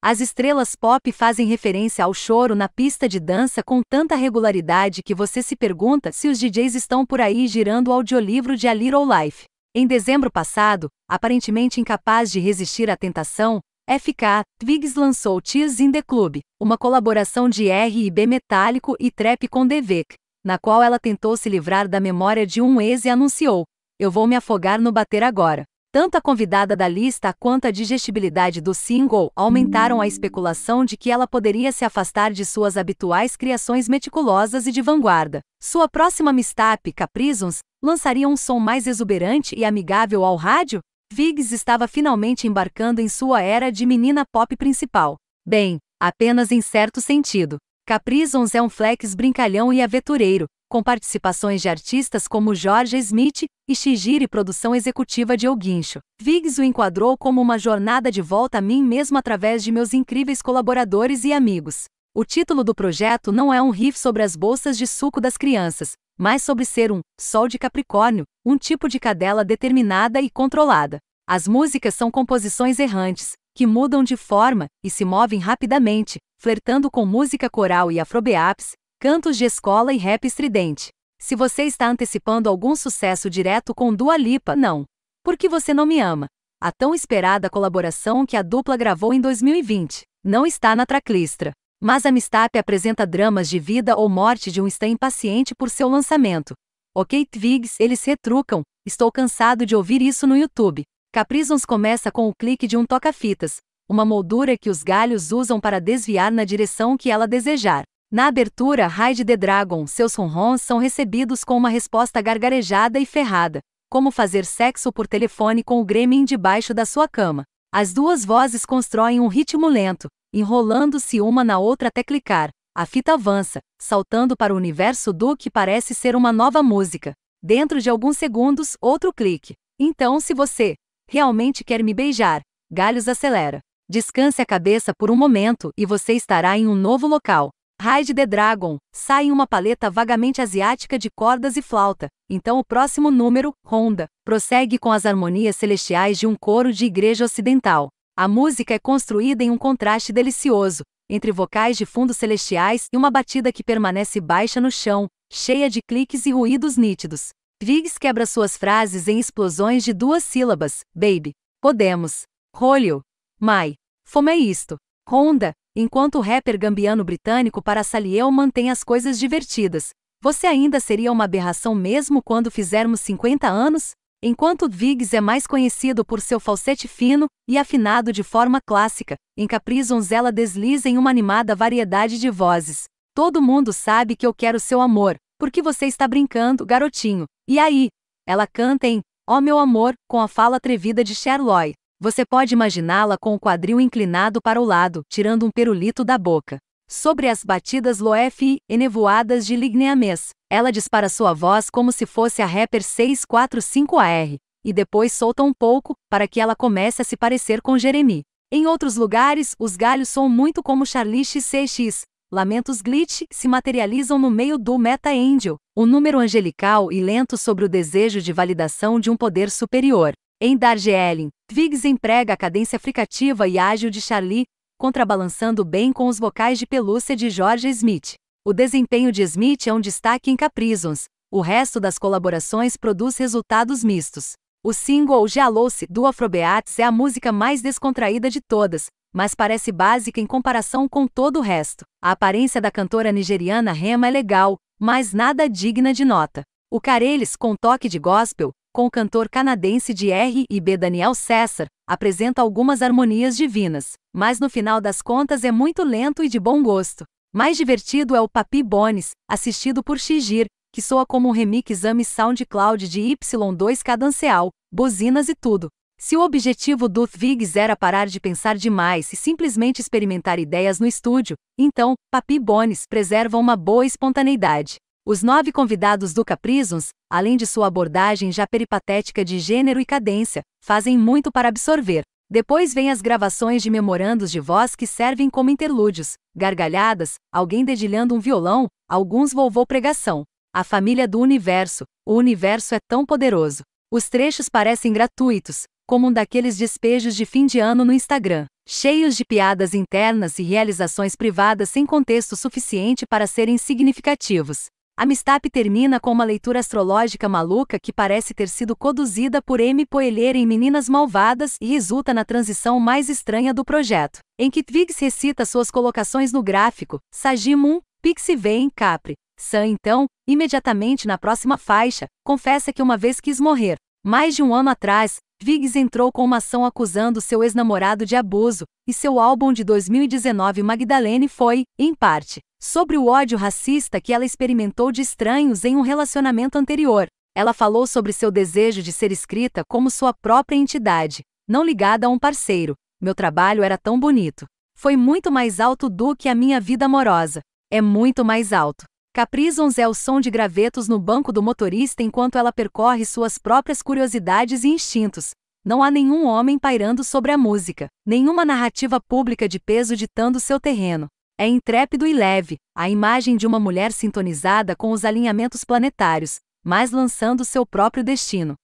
As estrelas pop fazem referência ao choro na pista de dança com tanta regularidade que você se pergunta se os DJs estão por aí girando o audiolivro de A Little Life. Em dezembro passado, aparentemente incapaz de resistir à tentação, FK Twigs lançou Tears in the Club, uma colaboração de R&B metálico e trap com Devek, na qual ela tentou se livrar da memória de um ex e anunciou: "Eu vou me afogar no bater agora". Tanto a convidada da lista quanto a digestibilidade do single aumentaram a especulação de que ela poderia se afastar de suas habituais criações meticulosas e de vanguarda. Sua próxima mistap, Caprisons, lançaria um som mais exuberante e amigável ao rádio? Viggs estava finalmente embarcando em sua era de menina pop principal. Bem, apenas em certo sentido. Caprisons é um flex brincalhão e aventureiro, com participações de artistas como Jorge Smith e Shigiri produção executiva de Guincho. Viggs o enquadrou como uma jornada de volta a mim mesmo através de meus incríveis colaboradores e amigos. O título do projeto não é um riff sobre as bolsas de suco das crianças, mas sobre ser um sol de Capricórnio, um tipo de cadela determinada e controlada. As músicas são composições errantes, que mudam de forma e se movem rapidamente, flertando com música coral e afrobeats, cantos de escola e rap estridente. Se você está antecipando algum sucesso direto com Dua Lipa, não. Porque você não me ama. A tão esperada colaboração que a dupla gravou em 2020 não está na traclistra. Mas a Mistap apresenta dramas de vida ou morte de um está impaciente por seu lançamento. Ok, Twigs, eles retrucam, estou cansado de ouvir isso no YouTube. Caprisons começa com o clique de um toca-fitas, uma moldura que os galhos usam para desviar na direção que ela desejar. Na abertura Raid the Dragon, seus ronrons são recebidos com uma resposta gargarejada e ferrada, como fazer sexo por telefone com o Gremlin debaixo da sua cama. As duas vozes constroem um ritmo lento, enrolando-se uma na outra até clicar. A fita avança, saltando para o universo do que parece ser uma nova música. Dentro de alguns segundos, outro clique. Então, se você Realmente quer me beijar. Galhos acelera. Descanse a cabeça por um momento e você estará em um novo local. Ride the Dragon sai em uma paleta vagamente asiática de cordas e flauta. Então o próximo número, Ronda, prossegue com as harmonias celestiais de um coro de igreja ocidental. A música é construída em um contraste delicioso, entre vocais de fundos celestiais e uma batida que permanece baixa no chão, cheia de cliques e ruídos nítidos. Triggs quebra suas frases em explosões de duas sílabas, baby, podemos, rolho, my, fome é isto, Honda, enquanto o rapper gambiano britânico para Saliel mantém as coisas divertidas, você ainda seria uma aberração mesmo quando fizermos 50 anos? Enquanto Viggs é mais conhecido por seu falsete fino e afinado de forma clássica, em Caprisons ela desliza em uma animada variedade de vozes. Todo mundo sabe que eu quero seu amor, porque você está brincando, garotinho. E aí? Ela canta em Oh Meu Amor, com a fala atrevida de Charloy. Você pode imaginá-la com o quadril inclinado para o lado, tirando um perulito da boca. Sobre as batidas Loefi enevoadas de Ligneames, ela dispara sua voz como se fosse a rapper 645AR, e depois solta um pouco, para que ela comece a se parecer com Jeremy. Em outros lugares, os galhos são muito como Charlie XCX, Lamentos Glitch se materializam no meio do Meta Angel, um número angelical e lento sobre o desejo de validação de um poder superior. Em Darjeeling, Viggs emprega a cadência fricativa e ágil de Charlie, contrabalançando bem com os vocais de pelúcia de George Smith. O desempenho de Smith é um destaque em Caprisons. O resto das colaborações produz resultados mistos. O single Gealouse do Afrobeats é a música mais descontraída de todas, mas parece básica em comparação com todo o resto. A aparência da cantora nigeriana Rema é legal, mas nada digna de nota. O Carelis, com toque de gospel, com o cantor canadense de R&B Daniel César, apresenta algumas harmonias divinas, mas no final das contas é muito lento e de bom gosto. Mais divertido é o Papi Bones, assistido por Xigir, que soa como um remix Ami SoundCloud de Y2K buzinas e tudo. Se o objetivo do Viggs era parar de pensar demais e simplesmente experimentar ideias no estúdio, então, Papi Bones preserva uma boa espontaneidade. Os nove convidados do Caprisons, além de sua abordagem já peripatética de gênero e cadência, fazem muito para absorver. Depois vêm as gravações de memorandos de voz que servem como interlúdios, gargalhadas, alguém dedilhando um violão, alguns vovô pregação. A família do universo, o universo é tão poderoso. Os trechos parecem gratuitos, como um daqueles despejos de fim de ano no Instagram, cheios de piadas internas e realizações privadas sem contexto suficiente para serem significativos. A Mistap termina com uma leitura astrológica maluca que parece ter sido conduzida por M. Poelher em Meninas Malvadas e resulta na transição mais estranha do projeto, em que Twigs recita suas colocações no gráfico, Sagimun, Pixie vem Capri. Sam, então, imediatamente na próxima faixa, confessa que uma vez quis morrer, mais de um ano atrás, Viggs entrou com uma ação acusando seu ex-namorado de abuso, e seu álbum de 2019 Magdalene foi, em parte, sobre o ódio racista que ela experimentou de estranhos em um relacionamento anterior. Ela falou sobre seu desejo de ser escrita como sua própria entidade, não ligada a um parceiro. Meu trabalho era tão bonito. Foi muito mais alto do que a minha vida amorosa. É muito mais alto. Caprisons é o som de gravetos no banco do motorista enquanto ela percorre suas próprias curiosidades e instintos. Não há nenhum homem pairando sobre a música, nenhuma narrativa pública de peso ditando seu terreno. É intrépido e leve, a imagem de uma mulher sintonizada com os alinhamentos planetários, mas lançando seu próprio destino.